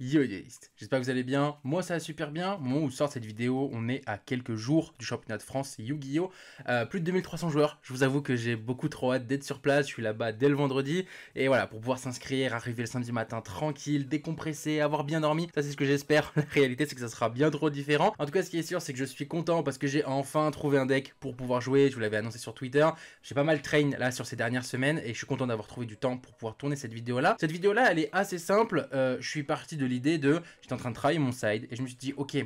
Yo List. j'espère que vous allez bien. Moi ça va super bien. Au moment où sort cette vidéo, on est à quelques jours du championnat de France Yu-Gi-Oh! Euh, plus de 2300 joueurs. Je vous avoue que j'ai beaucoup trop hâte d'être sur place. Je suis là-bas dès le vendredi. Et voilà, pour pouvoir s'inscrire, arriver le samedi matin tranquille, décompressé, avoir bien dormi. Ça c'est ce que j'espère. La réalité c'est que ça sera bien trop différent. En tout cas, ce qui est sûr, c'est que je suis content parce que j'ai enfin trouvé un deck pour pouvoir jouer. Je vous l'avais annoncé sur Twitter. J'ai pas mal train là sur ces dernières semaines et je suis content d'avoir trouvé du temps pour pouvoir tourner cette vidéo là. Cette vidéo là, elle est assez simple. Euh, je suis parti de l'idée de j'étais en train de travailler mon side et je me suis dit, ok,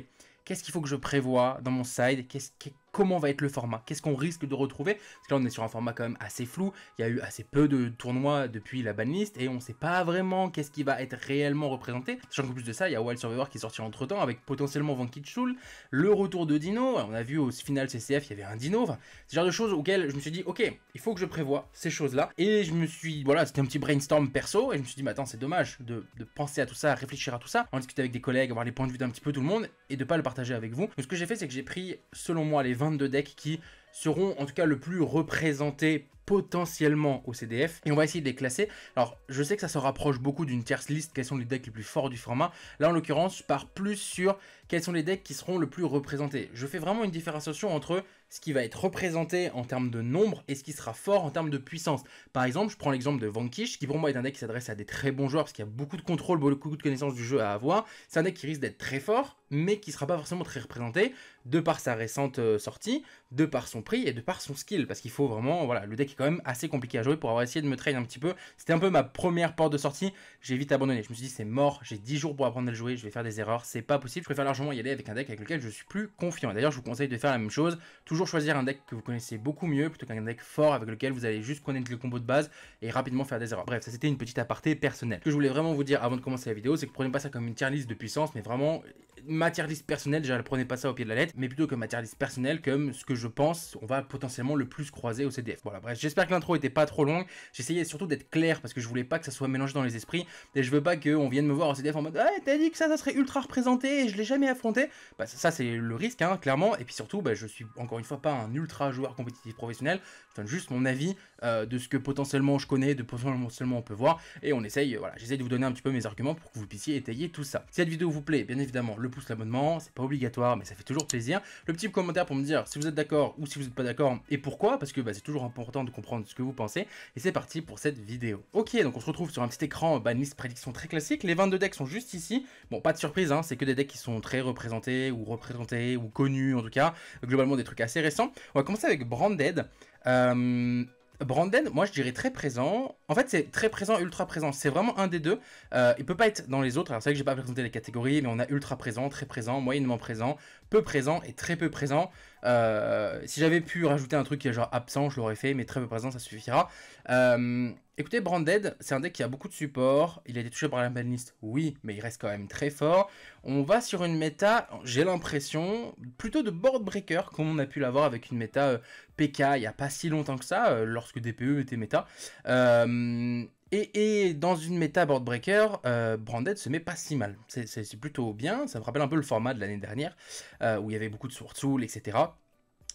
qu'est-ce qu'il faut que je prévoie dans mon side qu'est-ce, comment va être le format, qu'est-ce qu'on risque de retrouver, parce que là on est sur un format quand même assez flou, il y a eu assez peu de tournois depuis la banlist et on ne sait pas vraiment qu'est-ce qui va être réellement représenté, sachant qu'en plus de ça il y a Wild Survivor qui est sorti entre temps avec potentiellement Van Kitschul, le retour de Dino, on a vu au final CCF il y avait un Dino, ce genre de choses auxquelles je me suis dit ok il faut que je prévoie ces choses là et je me suis, voilà c'était un petit brainstorm perso et je me suis dit mais attends c'est dommage de, penser à tout ça, réfléchir à tout ça, en discuter avec des collègues, avoir les points de vue d'un petit peu tout le monde et de pas le partager avec vous, donc ce que j'ai fait c'est que j'ai pris selon moi les 22 decks qui seront en tout cas le plus représentés potentiellement au CDF et on va essayer de les classer. Alors je sais que ça se rapproche beaucoup d'une tierce liste, quels sont les decks les plus forts du format. Là en l'occurrence je pars plus sur quels sont les decks qui seront le plus représentés. Je fais vraiment une différenciation entre ce qui va être représenté en termes de nombre et ce qui sera fort en termes de puissance. Par exemple, je prends l'exemple de Vanquish, qui pour moi est un deck qui s'adresse à des très bons joueurs parce qu'il y a beaucoup de contrôle, beaucoup de connaissances du jeu à avoir. C'est un deck qui risque d'être très fort, mais qui sera pas forcément très représenté de par sa récente euh, sortie, de par son prix et de par son skill. Parce qu'il faut vraiment, voilà, le deck est quand même assez compliqué à jouer pour avoir essayé de me traîner un petit peu. C'était un peu ma première porte de sortie. J'ai vite abandonné. Je me suis dit, c'est mort, j'ai 10 jours pour apprendre à le jouer, je vais faire des erreurs, c'est pas possible. Je préfère largement y aller avec un deck avec lequel je suis plus confiant. D'ailleurs, je vous conseille de faire la même chose. Toujours choisir un deck que vous connaissez beaucoup mieux plutôt qu'un deck fort avec lequel vous allez juste connaître le combo de base et rapidement faire des erreurs. Bref, ça c'était une petite aparté personnelle. Ce que je voulais vraiment vous dire avant de commencer la vidéo, c'est que prenez pas ça comme une tier liste de puissance, mais vraiment matière personnel, personnelle, ne prenais pas ça au pied de la lettre, mais plutôt que matière personnel, personnelle, comme ce que je pense, on va potentiellement le plus croiser au CDF. Voilà, bref, j'espère que l'intro était pas trop longue. J'essayais surtout d'être clair parce que je voulais pas que ça soit mélangé dans les esprits. Et je veux pas qu'on vienne me voir au CDF en mode, ah, t'as dit que ça, ça serait ultra représenté et je l'ai jamais affronté. Bah, ça, c'est le risque, hein, clairement. Et puis surtout, bah, je suis encore une fois pas un ultra joueur compétitif professionnel. Je donne juste mon avis euh, de ce que potentiellement je connais, de potentiellement on peut voir, et on essaye, euh, voilà, j'essaie de vous donner un petit peu mes arguments pour que vous puissiez étayer tout ça. Si cette vidéo vous plaît, bien évidemment, le pouce, l'abonnement, c'est pas obligatoire, mais ça fait toujours plaisir. Le petit commentaire pour me dire si vous êtes d'accord ou si vous n'êtes pas d'accord, et pourquoi, parce que bah, c'est toujours important de comprendre ce que vous pensez, et c'est parti pour cette vidéo. Ok, donc on se retrouve sur un petit écran, bah, une prédiction très classique, les 22 decks sont juste ici, bon, pas de surprise, hein, c'est que des decks qui sont très représentés, ou représentés, ou connus en tout cas, globalement des trucs assez récents. On va commencer avec Branded, euh, Brandon, moi je dirais très présent. En fait, c'est très présent, ultra présent. C'est vraiment un des deux. Euh, il peut pas être dans les autres. Alors, c'est vrai que j'ai pas présenté les catégories, mais on a ultra présent, très présent, moyennement présent, peu présent et très peu présent. Euh, si j'avais pu rajouter un truc qui est genre absent, je l'aurais fait, mais très peu présent, ça suffira. Euh, écoutez, Branded, c'est un deck qui a beaucoup de support. Il a été touché par la baliste, oui, mais il reste quand même très fort. On va sur une méta, j'ai l'impression, plutôt de board breaker, comme on a pu l'avoir avec une méta euh, PK il n'y a pas si longtemps que ça, lorsque DPE était méta. Euh, euh, et, dans une méta board breaker, euh, Branded se met pas si mal. C'est plutôt bien. Ça me rappelle un peu le format de l'année dernière, euh, où il y avait beaucoup de sourdsouls, etc.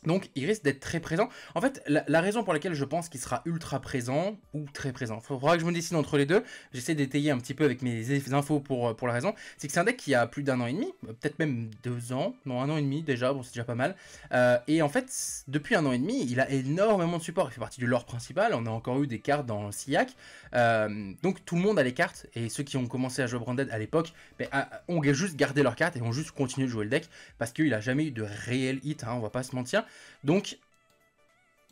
Donc il risque d'être très présent. En fait, la, raison pour laquelle je pense qu'il sera ultra présent ou très présent, il faudra que je me décide entre les deux. J'essaie d'étayer un petit peu avec mes infos pour, euh, la raison. C'est que c'est un deck qui a plus d'un an et demi, euh, peut-être même deux ans, non un an et demi déjà, bon c'est déjà pas mal. Euh, et en fait, depuis un an et demi, il a énormément de support. Il fait partie du lore principal. On a encore eu des cartes dans le SIAC. donc tout le monde a les cartes. Et ceux qui ont commencé à jouer Branded à l'époque ben, ont juste gardé leurs cartes et ont juste continué de jouer le deck parce qu'il a jamais eu de réel hit. Hein, on va pas se mentir. Donc,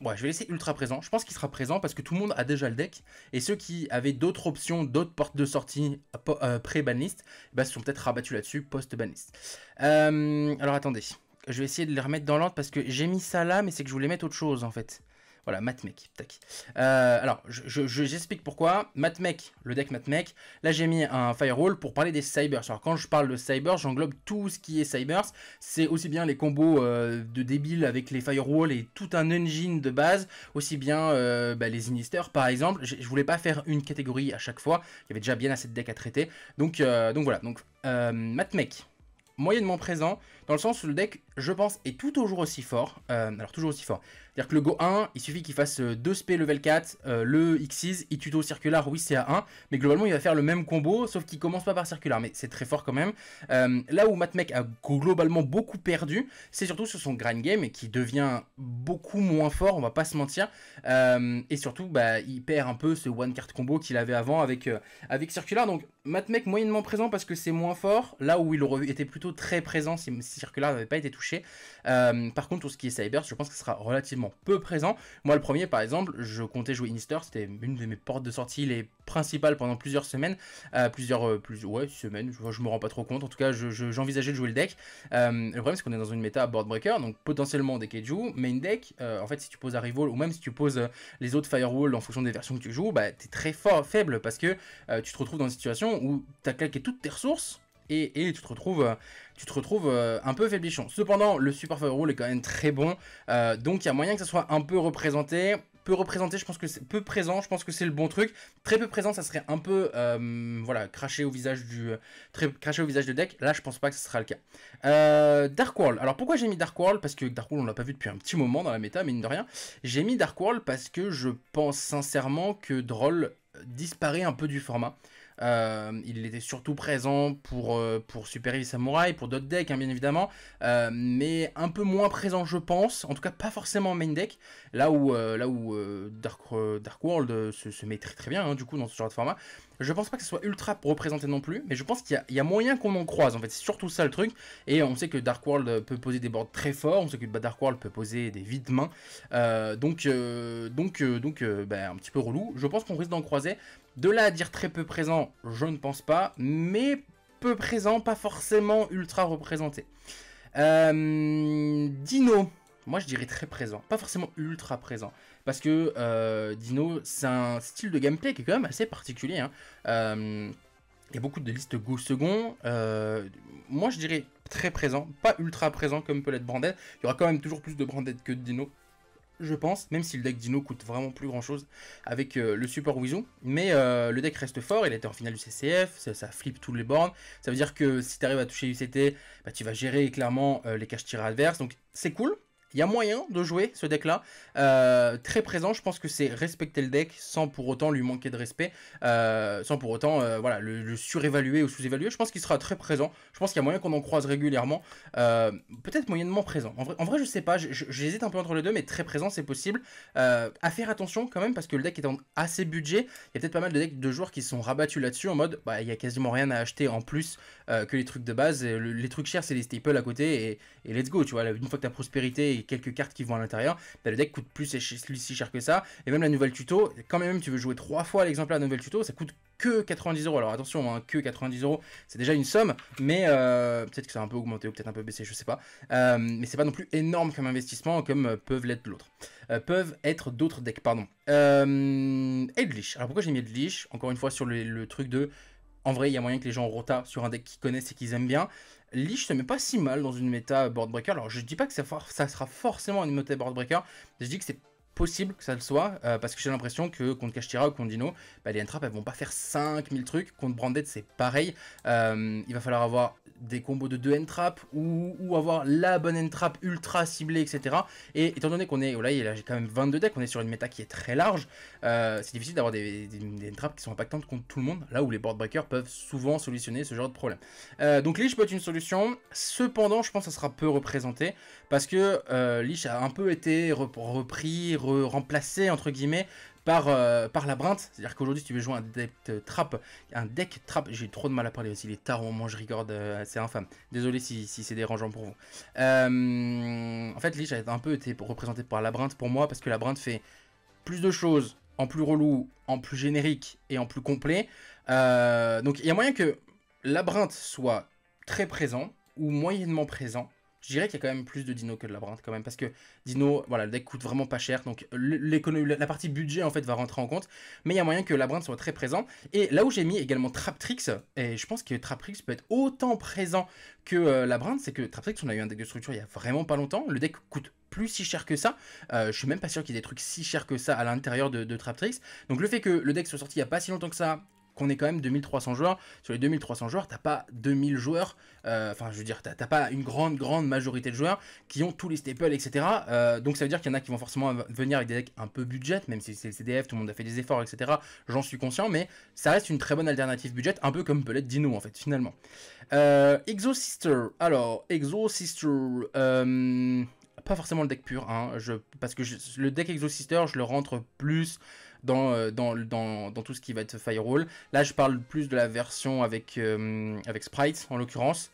Ouais, je vais laisser ultra présent. Je pense qu'il sera présent parce que tout le monde a déjà le deck. Et ceux qui avaient d'autres options, d'autres portes de sortie euh, euh, pré-banlist, bah, se sont peut-être rabattus là-dessus post-banlist. Euh, alors attendez. Je vais essayer de les remettre dans l'ordre parce que j'ai mis ça là, mais c'est que je voulais mettre autre chose en fait. Voilà, Matmec. Tac. Euh, alors, j'explique je, pourquoi. Matmec, le deck Matmec. Là, j'ai mis un Firewall pour parler des Cybers. Alors, quand je parle de Cybers, j'englobe tout ce qui est Cybers. C'est aussi bien les combos euh, de débiles avec les Firewall et tout un engine de base, aussi bien euh, bah, les Sinister, par exemple. Je, ne voulais pas faire une catégorie à chaque fois. Il y avait déjà bien assez de decks à traiter. Donc, donc voilà. Donc, Matmec moyennement présent, dans le sens où le deck, je pense, est tout toujours aussi fort. alors toujours aussi fort. C'est-à-dire que le Go 1, il suffit qu'il fasse 2 euh, SP level 4, euh, le le Xyz, il tuto circular, oui c'est à 1, mais globalement il va faire le même combo, sauf qu'il commence pas par circular, mais c'est très fort quand même. Euh, là où Matmec a globalement beaucoup perdu, c'est surtout sur son grind game, qui devient beaucoup moins fort, on va pas se mentir, et surtout bah, il perd un peu ce one card combo qu'il avait avant avec, avec circular, donc Matmec moyennement présent parce que c'est moins fort, là où il aurait été plutôt très présent si circular n'avait pas été touché. par contre, pour ce qui est Cyber, je pense que ce sera relativement peu présent. Moi, le premier, par exemple, je comptais jouer Inister, c'était une de mes portes de sortie, les principales pendant plusieurs semaines, euh, plusieurs, euh, plus, ouais, semaines, je, je, me rends pas trop compte, en tout cas, j'envisageais je, de jouer le deck. Euh, le problème, c'est qu'on est dans une méta breaker donc potentiellement des Keiju, main main deck, en fait, si tu poses Arrival ou même si tu poses les autres Firewall en fonction des versions que tu joues, bah, t'es très fort, faible parce que tu te retrouves dans une situation où t'as claqué toutes tes ressources et, tu te retrouves, euh, tu te retrouves euh, un peu faiblichon. Cependant, le Super fire rule est quand même très bon, euh, donc il y a moyen que ça soit un peu représenté. Peu représenté, je pense que c'est peu présent, je pense que c'est le bon truc. Très peu présent, ça serait un peu, voilà, craché au visage du, très au visage de deck. Là, je pense pas que ce sera le cas. Dark World. Alors pourquoi j'ai mis Dark World Parce que Dark World, on l'a pas vu depuis un petit moment dans la méta, mine de rien. J'ai mis Dark World parce que je pense sincèrement que Droll disparaît un peu du format. Euh, il était surtout présent pour, euh, pour Super Heavy Samurai, pour d'autres decks, hein, bien évidemment, euh, mais un peu moins présent, je pense. En tout cas, pas forcément en main deck. Là où, là où Dark, Dark, World se, se, met très très bien, hein, du coup, dans ce genre de format. Je pense pas que ce soit ultra représenté non plus, mais je pense qu'il y, a moyen qu'on en croise. En fait, c'est surtout ça le truc. Et on sait que Dark World peut poser des boards très forts, on sait que Dark World peut poser des vides mains. donc, donc, donc, ben, un petit peu relou. Je pense qu'on risque d'en croiser. De là à dire très peu présent, je ne pense pas, mais peu présent, pas forcément ultra représenté. Euh, Dino, moi je dirais très présent, pas forcément ultra présent, parce que euh, Dino, c'est un style de gameplay qui est quand même assez particulier. Hein. Euh, il y a beaucoup de listes go second. moi, je dirais très présent, pas ultra présent comme peut l'être Branded. Il y aura quand même toujours plus de Branded que de Dino je pense, même si le deck Dino coûte vraiment plus grand chose avec euh, le support Wizou. Mais euh, le deck reste fort, il était en finale du CCF, ça, flippe tous les bornes. Ça veut dire que si tu arrives à toucher UCT, bah, tu vas gérer clairement euh, les caches tirées adverses. Donc c'est cool, il y a moyen de jouer ce deck-là. Euh, très présent, je pense que c'est respecter le deck sans pour autant lui manquer de respect, euh, sans pour autant euh, voilà, le, surévaluer ou sous-évaluer. Je pense qu'il sera très présent. Je pense qu'il y a moyen qu'on en croise régulièrement. Peut-être moyennement présent. En vrai, je ne je sais pas. J'hésite un peu entre les deux, mais très présent, c'est possible. à faire attention quand même, parce que le deck étant assez budget. Il y a peut-être pas mal de decks de joueurs qui sont rabattus là-dessus en mode bah, il y a quasiment rien à acheter en plus que les trucs de base. les trucs chers, c'est les staples à côté et, et let's go. Tu vois, une fois que tu as prospérité quelques cartes qui vont à l'intérieur, bah, le deck coûte plus si cher que ça. Et même la nouvelle tuto, quand même tu veux jouer trois fois l'exemplaire de la nouvelle tuto, ça coûte que 90 euros. Alors attention, hein, que 90 euros, c'est déjà une somme, mais euh, peut-être que ça a un peu augmenté ou peut-être un peu baissé, je sais pas. Euh, mais c'est pas non plus énorme comme investissement comme euh, peuvent l'être l'autre. peuvent être d'autres decks, pardon. Euh, Edlish. Alors pourquoi j'ai mis Edlish Encore une fois sur le, truc de en vrai, il y a moyen que les gens rota sur un deck qu'ils connaissent et qu'ils aiment bien. Lich se met pas si mal dans une méta board breaker. Alors je dis pas que ça, ça sera forcément une méta board breaker, je dis que c'est possible que ça le soit, euh, parce que j'ai l'impression que contre Kashtira ou contre Dino, bah, les Entraps elles vont pas faire 5000 trucs, contre Branded c'est pareil, euh, il va falloir avoir des combos de 2 entraps ou, avoir la bonne Entrap ultra ciblée, etc. Et étant donné qu'on est, oh là j'ai quand même 22 decks, on est sur une méta qui est très large, euh, c'est difficile d'avoir des, des, qui sont impactantes contre tout le monde, là où les board breakers peuvent souvent solutionner ce genre de problème. donc Lich peut être une solution, cependant je pense que ça sera peu représenté, parce que Lich a un peu été repris remplacé entre guillemets par, euh, la par C'est-à-dire qu'aujourd'hui, si tu veux jouer un deck trap, un deck trap, j'ai trop de mal à parler aussi. Les tarons moi je rigorde, euh, c'est infâme. Désolé si, si c'est dérangeant pour vous. Euh, en fait, Lich a un peu été représenté par la brinte pour moi parce que la brinte fait plus de choses en plus relou, en plus générique et en plus complet. donc il y a moyen que la brinte soit très présent ou moyennement présent je dirais qu'il y a quand même plus de Dino que de Labyrinthe quand même parce que Dino voilà le deck coûte vraiment pas cher donc la partie budget en fait va rentrer en compte mais il y a moyen que Labyrinthe soit très présent et là où j'ai mis également Traptrix et je pense que Traptrix peut être autant présent que euh, labrinthe c'est que Traptrix on a eu un deck de structure il y a vraiment pas longtemps le deck coûte plus si cher que ça. Euh, je suis même pas sûr qu'il y ait des trucs si chers que ça à l'intérieur de, de Traptrix. Donc le fait que le deck soit sorti il y a pas si longtemps que ça, qu'on est quand même 2300 joueurs. Sur les 2300 joueurs, t'as pas 2000 joueurs, euh, enfin je veux dire, t'as pas une grande, grande majorité de joueurs qui ont tous les staples, etc. Euh, donc ça veut dire qu'il y en a qui vont forcément venir avec des decks un peu budget, même si c'est le CDF, tout le monde a fait des efforts, etc. J'en suis conscient, mais ça reste une très bonne alternative budget, un peu comme peut Dino en fait, finalement. Euh, Exo Sister, alors, Exo Sister, pas forcément le deck pur, hein, je, parce que le deck Exo Sister, je le rentre plus euh, dans, tout ce qui va être firewall. Là, je parle plus de la version avec, euh, avec Sprite, en l'occurrence.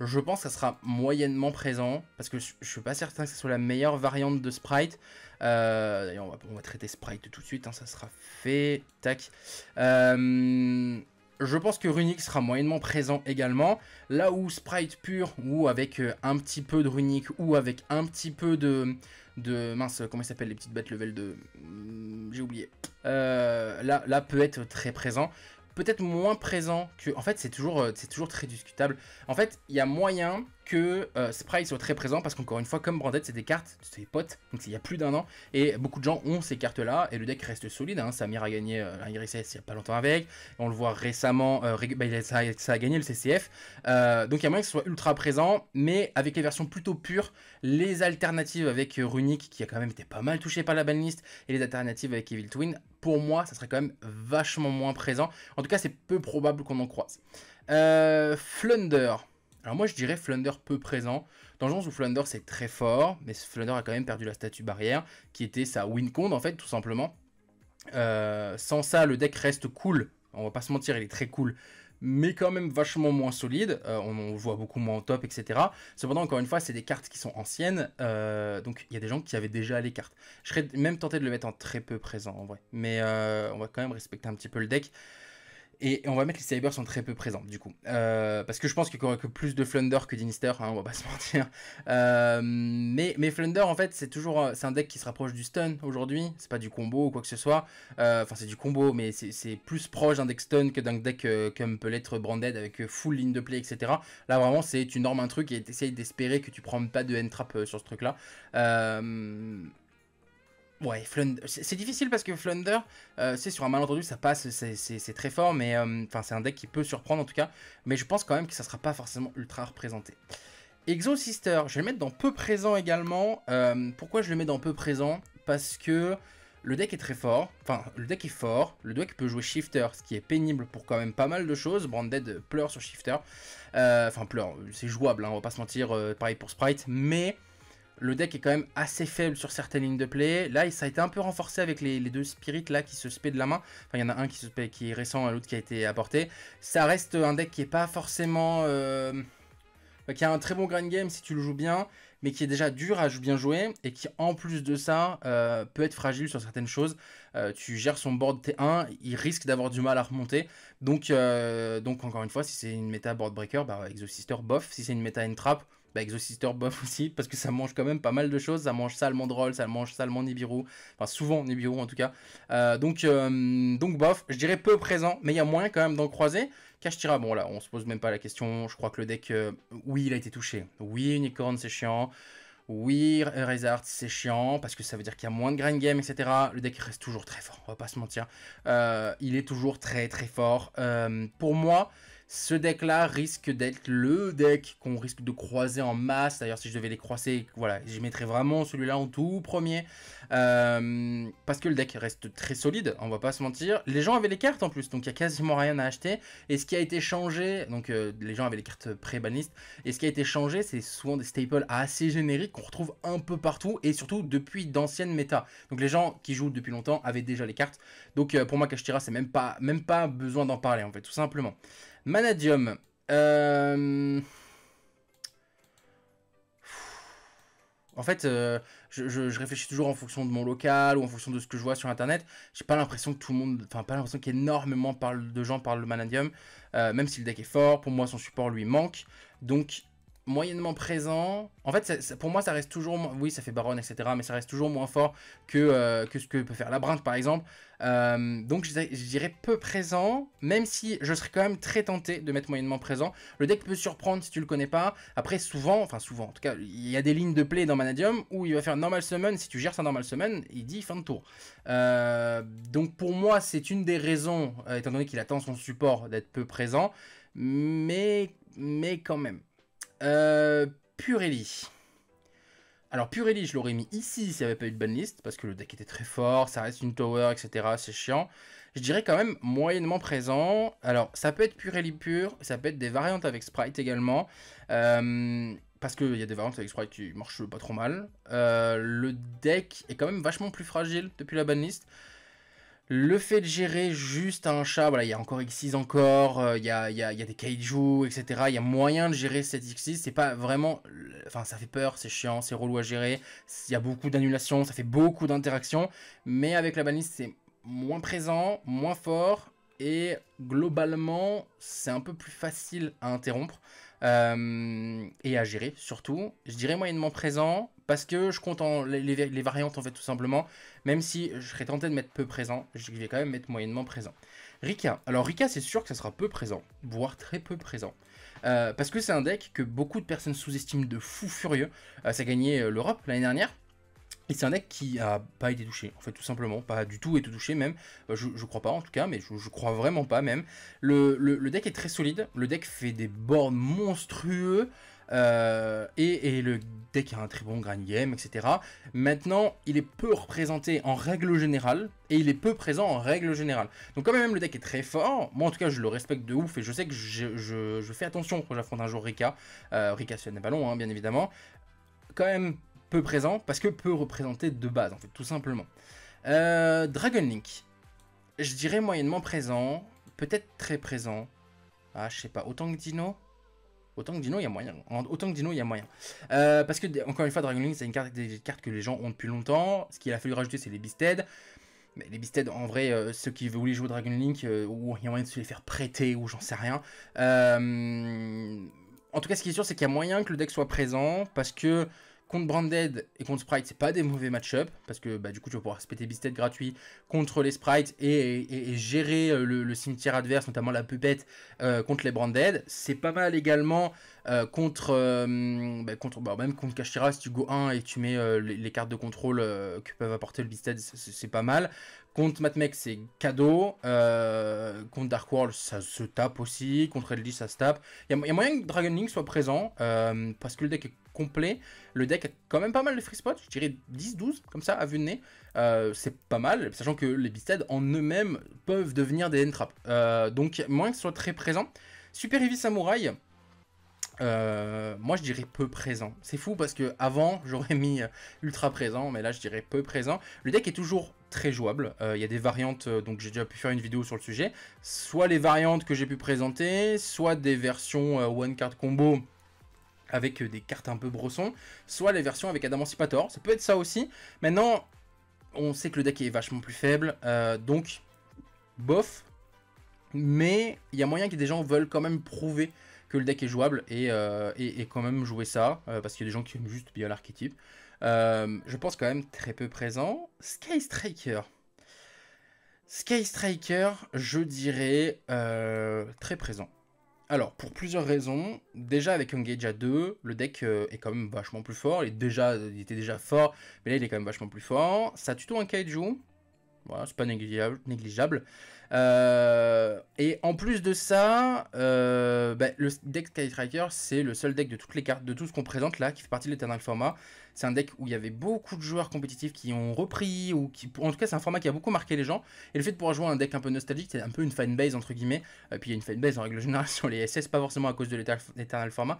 Je pense que ça sera moyennement présent, parce que je, ne suis pas certain que ce soit la meilleure variante de Sprite. Euh, d'ailleurs, on va, traiter Sprite tout de suite, hein, ça sera fait. Tac. je pense que Runic sera moyennement présent également. Là où Sprite pur, ou avec un petit peu de Runic, ou avec un petit peu de, de mince, comment ils s'appellent les petites bêtes level de hmm, j'ai oublié. Euh, là, là peut être très présent. Peut-être moins présent que. En fait, c'est toujours, euh, c'est toujours très discutable. En fait, il y a moyen que euh, Sprite soit très présent parce qu'encore une fois, comme Branded, c'est des cartes, c'est des potes, donc c'est il y a plus d'un an. Et beaucoup de gens ont ces cartes-là et le deck reste solide. Hein. Samir a gagné un euh, IRSS il n'y a pas longtemps avec. On le voit récemment, euh, bah, ça, a, gagné le CCF. donc il y a moyen que ce soit ultra présent, mais avec les versions plutôt pures, les alternatives avec Runic qui a quand même été pas mal touché par la liste, et les alternatives avec Evil Twin, pour moi, ça serait quand même vachement moins présent. En tout cas, c'est peu probable qu'on en croise. Flunder. Alors moi je dirais Flunder peu présent, dans le où Flunder c'est très fort, mais Flunder a quand même perdu la statue barrière, qui était sa Wincond en fait tout simplement. Euh, sans ça le deck reste cool, on va pas se mentir, il est très cool, mais quand même vachement moins solide, euh, on voit beaucoup moins en top, etc. Cependant encore une fois c'est des cartes qui sont anciennes, euh, donc il y a des gens qui avaient déjà les cartes. Je serais même tenté de le mettre en très peu présent en vrai, mais on va quand même respecter un petit peu le deck. Et, on va mettre les Cybers sont très peu présents du coup. Euh, parce que je pense qu'il n'y aurait que plus de Flunder que d'Inister, hein, on va pas se mentir. Euh, mais, mais Flunder en fait c'est toujours euh, c'est un deck qui se rapproche du stun aujourd'hui, c'est pas du combo ou quoi que ce soit. Enfin c'est du combo mais c'est plus proche d'un deck stun que d'un deck comme peut l'être Branded avec full ligne de play etc. Là vraiment c'est tu normes un truc et t'essayes d'espérer que tu prends pas de end trap sur ce truc là. Ouais, c'est difficile parce que Flunder, c'est euh, sur un malentendu, ça passe, c'est très fort, mais euh, enfin c'est un deck qui peut surprendre en tout cas, mais je pense quand même que ça sera pas forcément ultra représenté. Exo Sister, je vais le mettre dans peu présent également. Euh, pourquoi je le mets dans peu présent Parce que le deck est très fort, enfin le deck est fort, le deck peut jouer Shifter, ce qui est pénible pour quand même pas mal de choses. Branded pleure sur Shifter, enfin pleure, c'est jouable, hein, on va pas se mentir, pareil pour Sprite, mais le deck est quand même assez faible sur certaines lignes de play. Là, ça a été un peu renforcé avec les, deux spirits là qui se spé de la main. Enfin, il y en a un qui, se spé, qui est récent, l'autre qui a été apporté. Ça reste un deck qui est pas forcément... Euh, bah, qui a un très bon grind game si tu le joues bien, mais qui est déjà dur à bien jouer, et qui en plus de ça euh, peut être fragile sur certaines choses. Euh, tu gères son board T1, il risque d'avoir du mal à remonter. Donc, donc encore une fois, si c'est une méta board breaker, bah, Exorcister bof. Si c'est une méta end trap, bah, bof aussi, parce que ça mange quand même pas mal de choses. Ça mange salement Droll, ça mange salement Nibiru, enfin souvent Nibiru en tout cas. Euh, donc, euh, donc bof, je dirais peu présent, mais il y a moins quand même d'en croiser. tira bon là, on se pose même pas la question. Je crois que le deck, euh, oui, il a été touché. Oui, Unicorn, c'est chiant. Oui, Rezart, c'est chiant, parce que ça veut dire qu'il y a moins de grind game, etc. Le deck reste toujours très fort, on va pas se mentir. il est toujours très très fort. pour moi, ce deck-là risque d'être le deck qu'on risque de croiser en masse. D'ailleurs, si je devais les croiser, voilà, j'y mettrais vraiment celui-là en tout premier. Euh, parce que le deck reste très solide, on va pas se mentir. Les gens avaient les cartes en plus, donc il y a quasiment rien à acheter. Et ce qui a été changé, donc euh, les gens avaient les cartes pré-banlist. Et ce qui a été changé, c'est souvent des staples assez génériques qu'on retrouve un peu partout. Et surtout depuis d'anciennes méta. Donc les gens qui jouent depuis longtemps avaient déjà les cartes. Donc euh, pour moi, Kashtira, c'est même pas, même pas besoin d'en parler en fait, tout simplement. Manadium. Euh, en fait, euh, je, réfléchis toujours en fonction de mon local ou en fonction de ce que je vois sur internet. J'ai pas l'impression que tout le monde, enfin pas l'impression qu'énormément de gens parlent de Manadium, euh, même si le deck est fort. Pour moi, son support lui manque. Donc, moyennement présent. En fait, pour moi, ça reste toujours. Oui, ça fait Baron, etc. Mais ça reste toujours moins fort que, euh, que ce que peut faire la Labrinthe, par exemple. Euh, donc, je, dirais peu présent, même si je serais quand même très tenté de mettre moyennement présent. Le deck peut surprendre si tu le connais pas. Après, souvent, enfin, souvent, en tout cas, il y a des lignes de play dans Manadium où il va faire normal summon. Si tu gères sa normal summon, il dit fin de tour. Euh, donc, pour moi, c'est une des raisons, étant donné qu'il attend son support, d'être peu présent. Mais, mais quand même. Euh, Purelli. Alors Purelli, je l'aurais mis ici s'il n'y avait pas eu de banlist, parce que le deck était très fort, ça reste une tower, etc. C'est chiant. Je dirais quand même moyennement présent. Alors ça peut être Purelli pur, ça peut être des variantes avec Sprite également. Euh, parce qu'il y a des variantes avec Sprite qui marchent pas trop mal. Euh, le deck est quand même vachement plus fragile depuis la banlist. Le fait de gérer juste un chat, voilà, il y a encore X6 encore, euh, il, y a, y a, y, a, des kaiju, etc. Il y a moyen de gérer cette X6, c'est pas vraiment... Enfin, ça fait peur, c'est chiant, c'est relou à gérer, il y a beaucoup d'annulations, ça fait beaucoup d'interactions, mais avec la baniste c'est moins présent, moins fort, et globalement, c'est un peu plus facile à interrompre euh, et à gérer, surtout. Je dirais moyennement présent, parce que je compte en les, variantes en fait tout simplement, même si je serais tenté de mettre peu présent, je vais quand même mettre moyennement présent. Rika, alors Rika c'est sûr que ça sera peu présent, voire très peu présent. Euh, parce que c'est un deck que beaucoup de personnes sous-estiment de fou furieux. Euh, ça a gagné euh, l'Europe l'année dernière, et c'est un deck qui a pas été touché, en fait, tout simplement, pas du tout été touché même, je, je crois pas en tout cas, mais je, je crois vraiment pas même. Le, le, deck est très solide, le deck fait des bornes monstrueux, euh, et, le deck a un très bon grind game, etc. Maintenant, il est peu représenté en règle générale, et il est peu présent en règle générale. Donc quand même, le deck est très fort. Moi, en tout cas, je le respecte de ouf, et je sais que je, fais attention quand j'affronte un jour Rika. Euh, Rika, c'est un pas hein, bien évidemment. Quand même peu présent, parce que peu représenté de base, en fait, tout simplement. Euh, Dragon Link. Je dirais moyennement présent, peut-être très présent. Ah, je sais pas, autant que Dino Autant que Dino, il y a moyen. Autant que Dino, il y a moyen. Euh, parce que, encore une fois, Dragon Link, c'est une carte, des cartes que les gens ont depuis longtemps. Ce qu'il a fallu rajouter, c'est les Beasted. Mais les Beasted, en vrai, euh, ceux qui veulent jouer Dragon Link, euh, ou il y a moyen de se les faire prêter, ou j'en sais rien. en tout cas, ce qui est sûr, c'est qu'il y a moyen que le deck soit présent, parce que Contre Branded et contre Sprite, c'est pas des mauvais match-up, parce que bah, du coup, tu vas pouvoir spéter Bistead gratuit contre les Sprites et, gérer euh, le, cimetière adverse, notamment la pupette euh, contre les Branded. C'est pas mal également euh, contre, bah, contre bah, même contre Kashira, si tu go 1 et tu mets les, cartes de contrôle que peuvent apporter le Bistead, c'est pas mal. Contre Matmec, c'est cadeau. Euh, contre Dark World, ça se tape aussi. Contre LG ça se tape. Il y, a moyen que Dragon Link soit présent euh, parce que le deck est complet. Le deck a quand même pas mal de free spots, je dirais 10-12 comme ça à vue de nez. Euh, c'est pas mal, sachant que les Beasted en eux-mêmes peuvent devenir des end traps. donc, moyen que ce soit très présent. Super Heavy Samurai, moi je dirais peu présent. C'est fou parce que avant j'aurais mis ultra présent, mais là je dirais peu présent. Le deck est toujours très jouable. Euh, il y a des variantes, euh, donc j'ai déjà pu faire une vidéo sur le sujet. Soit les variantes que j'ai pu présenter, soit des versions euh, One Card Combo avec des cartes un peu brossons, soit les versions avec un Ça peut être ça aussi. Maintenant, on sait que le deck est vachement plus faible, donc bof. Mais il y a moyen que des gens veulent quand même prouver que le deck est jouable et, quand même jouer ça, parce qu'il y a des gens qui aiment juste bien l'archétype. Euh, je pense quand même très peu présent. Sky Striker. Sky Striker, je dirais euh, très présent. Alors, pour plusieurs raisons. Déjà, avec Engage à 2, le deck euh, est quand même vachement plus fort. Il, était déjà fort, mais là, il est quand même vachement plus fort. Ça tuto un Kaiju. Voilà, c'est pas négligeable. Euh, et en plus de ça, euh, bah, le deck Skytracker, c'est le seul deck de toutes les cartes, de tout ce qu'on présente là, qui fait partie de l'Eternal format. C'est un deck où il y avait beaucoup de joueurs compétitifs qui ont repris, ou qui, en tout cas, c'est un format qui a beaucoup marqué les gens. Et le fait de pouvoir jouer un deck un peu nostalgique, c'est un peu une fanbase entre guillemets. Et euh, puis il y a une fanbase en règle générale sur les SS, pas forcément à cause de l'Eternal format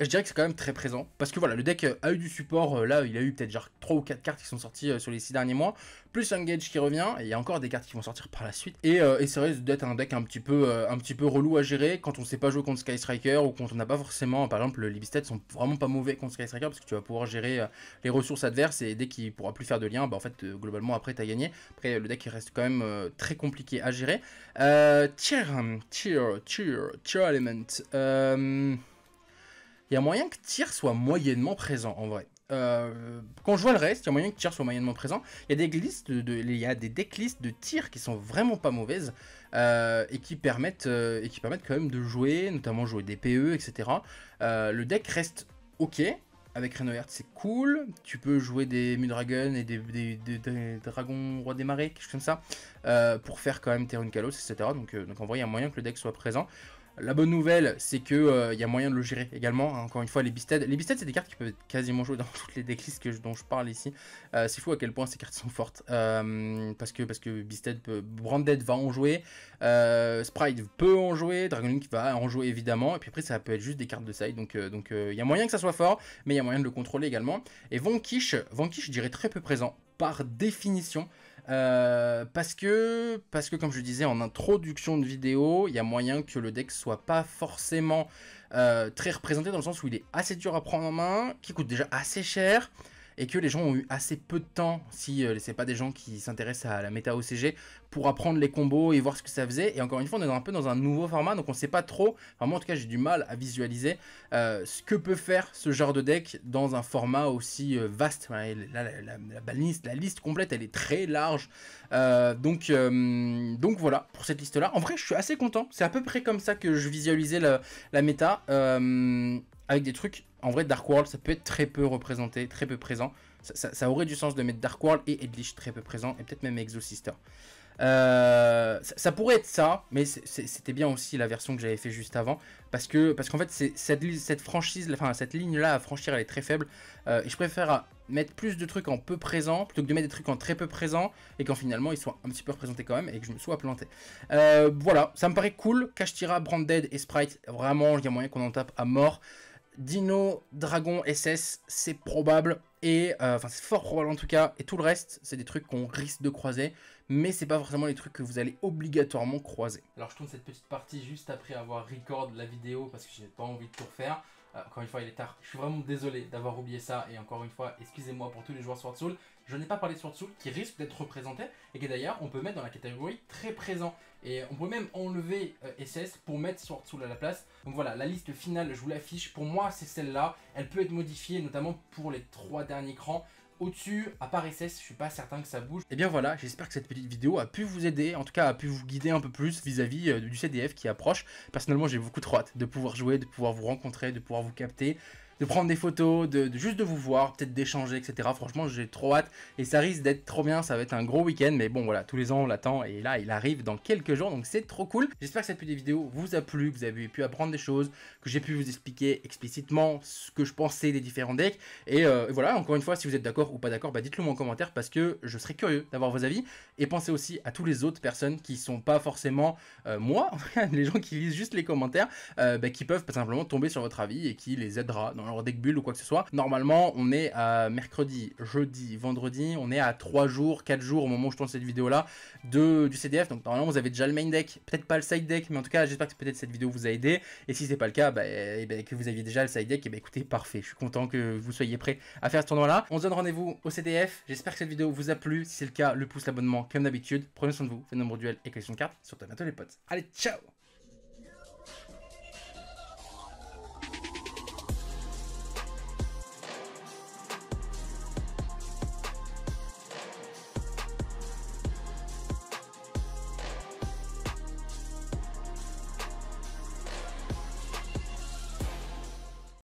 je dirais que c'est quand même très présent. Parce que voilà, le deck euh, a eu du support. Euh, là, il a eu peut-être genre 3 ou 4 cartes qui sont sorties euh, sur les 6 derniers mois. Plus un Engage qui revient. Et il y a encore des cartes qui vont sortir par la suite. Et, c'est vrai d'être un deck un petit, peu, un petit peu relou à gérer quand on ne sait pas jouer contre Sky Striker ou quand on n'a pas forcément. Par exemple, les ne sont vraiment pas mauvais contre Sky Striker parce que tu vas pouvoir gérer les ressources adverses. Et dès qu'il ne pourra plus faire de lien, bah en fait, globalement, après, tu as gagné. Après, le deck il reste quand même très compliqué à gérer. tier, tier, tier, tier element il y a moyen que Tyr soit moyennement présent en vrai. Euh, quand je vois le reste, il y a moyen que Tyr soit moyennement présent. Il y a des listes de, a des decklists de tir qui sont vraiment pas mauvaises euh, et qui permettent euh, et qui permettent quand même de jouer, notamment jouer des PE, etc. le deck reste ok. Avec Renoir, c'est cool. Tu peux jouer des Mudragon et des, Dragons Roi des Marais, quelque chose comme ça, pour faire quand même Terun Kalos, etc. Donc, donc en vrai, il y a moyen que le deck soit présent. La bonne nouvelle, c'est que il euh, y a moyen de le gérer également. Hein, encore une fois, les Bisted. Les Bisted, c'est des cartes qui peuvent être quasiment jouer dans toutes les decklists que dont je parle ici. Euh, c'est fou à quel point ces cartes sont fortes. Euh, parce que, parce que peut. Branded va en jouer. Sprite peut en jouer. Dragonlink va en jouer évidemment. Et puis après, ça peut être juste des cartes de side. Donc il y a moyen que ça soit fort. Mais il y a moyen de le contrôler également. Et Vanquish, Vanquish, je dirais très peu présent. Par définition. Euh, parce, que, parce que, comme je disais en introduction de vidéo, il y a moyen que le deck soit pas forcément euh, très représenté dans le sens où il est assez dur à prendre en main, qui coûte déjà assez cher et que les gens ont eu assez peu de temps, si ce euh, c'est pas des gens qui s'intéressent à la méta OCG, pour apprendre les combos et voir ce que ça faisait. Et encore une fois, on est un peu dans un nouveau format, donc on sait pas trop, enfin en tout cas j'ai du mal à visualiser euh, ce que peut faire ce genre de deck dans un format aussi euh, vaste. La, liste, complète, elle est très large. donc, donc voilà, pour cette liste-là. En vrai, je suis assez content, c'est à peu près comme ça que je visualisais la, méta avec des trucs. En vrai, Dark World, ça peut être très peu représenté, très peu présent. Ça, aurait du sens de mettre Dark World et Edlish très peu présent, et peut-être même Exosister. Euh, ça, pourrait être ça, mais c'était bien aussi la version que j'avais fait juste avant, parce que parce qu'en fait cette, cette franchise, enfin cette ligne là à franchir, elle est très faible, euh, et je préfère mettre plus de trucs en peu présent plutôt que de mettre des trucs en très peu présent et qu'en finalement ils soient un petit peu représentés quand même et que je me sois planté. Euh, voilà, ça me paraît cool. Brand Dead et Sprite, vraiment il y a moyen qu'on en tape à mort. Dino, Dragon, SS, c'est probable. Et euh, enfin, c'est fort probable en tout cas. Et tout le reste, c'est des trucs qu'on risque de croiser. Mais c'est pas forcément les trucs que vous allez obligatoirement croiser. Alors, je tourne cette petite partie juste après avoir record la vidéo parce que j'ai pas envie de tout refaire. Euh, encore une fois, il est tard. Je suis vraiment désolé d'avoir oublié ça. Et encore une fois, excusez-moi pour tous les joueurs Sword Soul je n'ai pas parlé de Sword qui risque d'être représenté et que d'ailleurs on peut mettre dans la catégorie très présent. Et on peut même enlever SS euh, pour mettre Sword Soul à la place. Donc voilà, la liste finale, je vous l'affiche. Pour moi, c'est celle-là. Elle peut être modifiée, notamment pour les trois derniers crans. Au-dessus, à part SS, je suis pas certain que ça bouge. Et eh bien voilà, j'espère que cette petite vidéo a pu vous aider, en tout cas a pu vous guider un peu plus vis-à-vis -vis euh, du CDF qui approche. Personnellement, j'ai beaucoup trop hâte de pouvoir jouer, de pouvoir vous rencontrer, de pouvoir vous capter de prendre des photos, de, juste de vous voir, peut-être d'échanger, etc. Franchement, j'ai trop hâte et ça risque d'être trop bien. Ça va être un gros week-end, mais bon, voilà, tous les ans on l'attend et là il arrive dans quelques jours, donc c'est trop cool. J'espère que cette petite vidéo vous a plu, que vous avez pu apprendre des choses, que j'ai pu vous expliquer explicitement ce que je pensais des différents decks. Et euh, voilà, encore une fois, si vous êtes d'accord ou pas d'accord, bah dites-le moi en commentaire parce que je serais curieux d'avoir vos avis. Et pensez aussi à tous les autres personnes qui sont pas forcément euh, moi, les gens qui lisent juste les commentaires, euh, bah, qui peuvent pas simplement tomber sur votre avis et qui les aidera dans alors deck bulle ou quoi que ce soit. Normalement, on est à mercredi, jeudi, vendredi, on est à 3 jours, 4 jours au moment où je tourne cette vidéo là du CDF. Donc normalement, vous avez déjà le main deck, peut-être pas le side deck, mais en tout cas, j'espère que peut-être cette vidéo vous a aidé. Et si c'est pas le cas, bah, eh ben, que vous aviez déjà le side deck, et eh bah, ben, écoutez, parfait. Je suis content que vous soyez prêts à faire ce tournoi là. On se donne rendez-vous au CDF. J'espère que cette vidéo vous a plu. Si c'est le cas, le pouce, l'abonnement, comme d'habitude. Prenez soin de vous, faites nombre duel et collection de cartes. sur à bientôt les potes. Allez, ciao